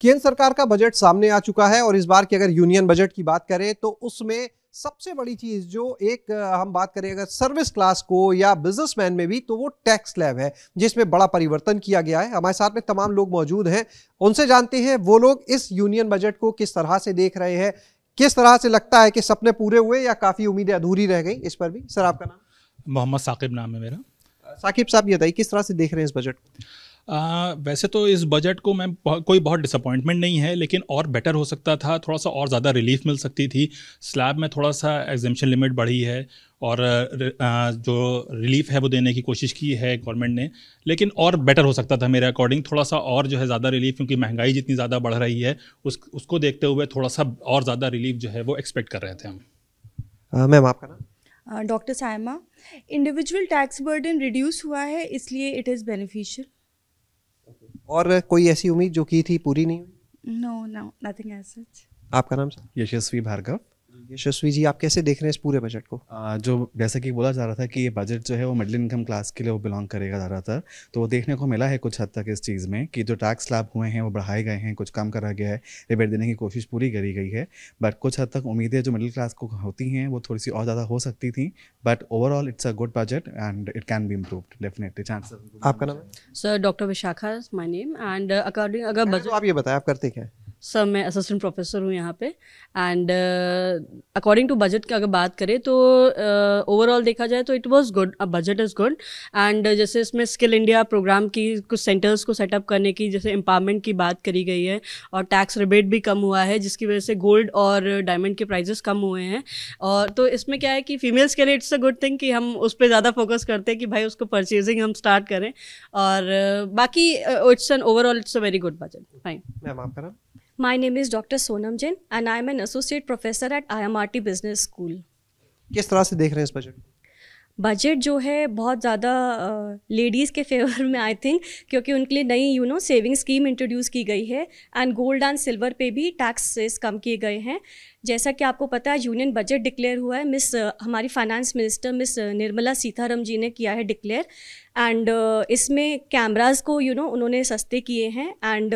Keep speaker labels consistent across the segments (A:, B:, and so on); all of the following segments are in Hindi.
A: केंद्र सरकार का बजट सामने आ चुका है और इस बार की अगर यूनियन बजट की बात करें तो उसमें सबसे बड़ी चीज जो एक हम बात करें अगर सर्विस क्लास को या बिजनेसमैन में भी तो वो टैक्स लैब है जिसमें बड़ा परिवर्तन किया गया है हमारे साथ में तमाम लोग मौजूद हैं उनसे जानते हैं वो लोग इस यूनियन बजट को किस तरह से देख रहे हैं किस तरह से लगता है कि सपने पूरे हुए या काफ़ी उम्मीदें अधूरी रह गई इस पर भी सर आपका नाम
B: मोहम्मद साकिब नाम है मेरा साकिब साहब ये बताइए किस तरह से देख रहे हैं इस बजट को आ, वैसे तो इस बजट को मैम कोई बहुत डिसअपॉइंटमेंट नहीं है लेकिन और बेटर हो सकता था थोड़ा सा और ज़्यादा रिलीफ मिल सकती थी स्लैब में थोड़ा सा एग्जेम्पन लिमिट बढ़ी है और आ, जो रिलीफ है वो देने की कोशिश की है गवर्नमेंट ने लेकिन और बेटर हो सकता था मेरे अकॉर्डिंग थोड़ा सा और जो है ज़्यादा रिलीफ क्योंकि महंगाई जितनी ज़्यादा बढ़ रही है उस उसको देखते हुए थोड़ा सा और ज़्यादा रिलीफ जो है वो एक्सपेक्ट कर रहे थे
A: हम मैम आपका
C: नाम doctor Saima individual tax burden reduce हुआ है इसलिए इट इज़ बेनिफिशियल
A: और कोई ऐसी उम्मीद जो की थी पूरी नहीं
C: हुई no no nothing as such
A: आपका नाम सर यशस्वी भार्गव यशस्वी जी आप कैसे देख रहे हैं इस पूरे बजट को आ, जो जैसा कि बोला जा रहा था कि ये बजट जो है वो मिडिल इनकम क्लास के लिए वो बिलोंग करेगा ज़्यादातर तो वो देखने को मिला है कुछ हद तक इस चीज़ में कि जो टैक्स लाभ हुए हैं वो बढ़ाए गए हैं कुछ कम करा गया है रिबेट देने की कोशिश पूरी करी गई है बट कुछ हद तक उम्मीदें जो मिडिल क्लास को होती हैं वो थोड़ी सी और ज़्यादा हो सकती थी but overall it's a good budget and it can be improve definitely chance आपका नाम
C: sir doctor Vishakha my name and according अगर तो आप ये बताएं आप करते क्या सर मैं असिस्टेंट प्रोफेसर हूँ यहाँ पे एंड अकॉर्डिंग टू बजट की अगर बात करें तो ओवरऑल uh, देखा जाए तो it was good budget is good and जैसे इसमें स्किल इंडिया प्रोग्राम की कुछ सेंटर्स को सेटअप करने की जैसे एम्पावरमेंट की बात करी गई है और टैक्स रिबेट भी कम हुआ है जिसकी वजह से गोल्ड और डायमंड के प्राइजेस कम हुए हैं और तो इसमें क्या है कि फीमेल्स के लिए इट्स अ गुड थिंग कि हम उस पर ज़्यादा फोकस करते हैं कि भाई उसको परचेजिंग हम स्टार्ट करें और uh, बाकी it's an overall it's a very good budget fine ma'am आपका नाम
D: My name is Dr. Sonam Jain and I am an associate professor at IMRT Business School.
A: किस तरह से देख रहे हैं इस बजट
D: बजट जो है बहुत ज़्यादा लेडीज़ के फेवर में आई थिंक क्योंकि उनके लिए नई you know saving scheme introduce की गई है एंड गोल्ड एंड सिल्वर पे भी टैक्सेस कम किए गए हैं जैसा कि आपको पता है यूनियन बजट डिक्लेयर हुआ है मिस हमारी finance minister miss Nirmala Sitharaman ji ने किया है डिक्लेयर एंड इसमें कैमराज को यू you नो know, उन्होंने सस्ते किए हैं एंड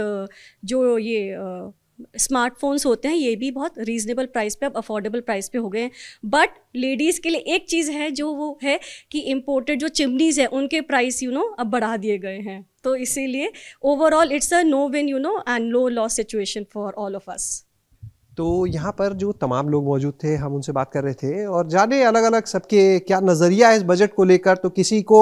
D: जो ये uh, स्मार्टफोन्स होते हैं ये भी बहुत रीजनेबल प्राइस पे अब अफोर्डेबल प्राइस पे हो गए हैं बट लेडीज़ के लिए एक चीज़ है जो वो है कि इम्पोर्टेड जो चिमनीज़ है उनके प्राइस यू नो अब बढ़ा दिए गए हैं तो इसीलिए overall it's a no win you know and no loss situation for all of us
A: तो यहाँ पर जो तमाम लोग मौजूद थे हम उनसे बात कर रहे थे और जाने अलग अलग सबके क्या नज़रिया है इस बजट को लेकर तो किसी को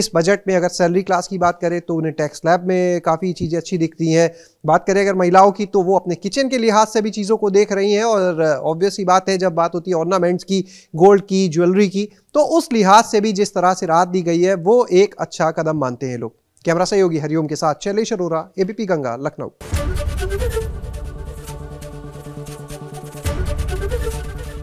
A: इस बजट में अगर सैलरी क्लास की बात करें तो उन्हें टैक्स लैब में काफ़ी चीज़ें अच्छी दिखती हैं बात करें अगर महिलाओं की तो वो अपने किचन के लिहाज से भी चीज़ों को देख रही हैं और ऑब्वियसली बात है जब बात होती है ऑर्नामेंट्स की गोल्ड की ज्वेलरी की तो उस लिहाज से भी जिस तरह से राहत दी गई है वो एक अच्छा कदम मानते हैं लोग कैमरा सहयोगी हरिओम के साथ चैलेश अरोरा एबीपी गंगा लखनऊ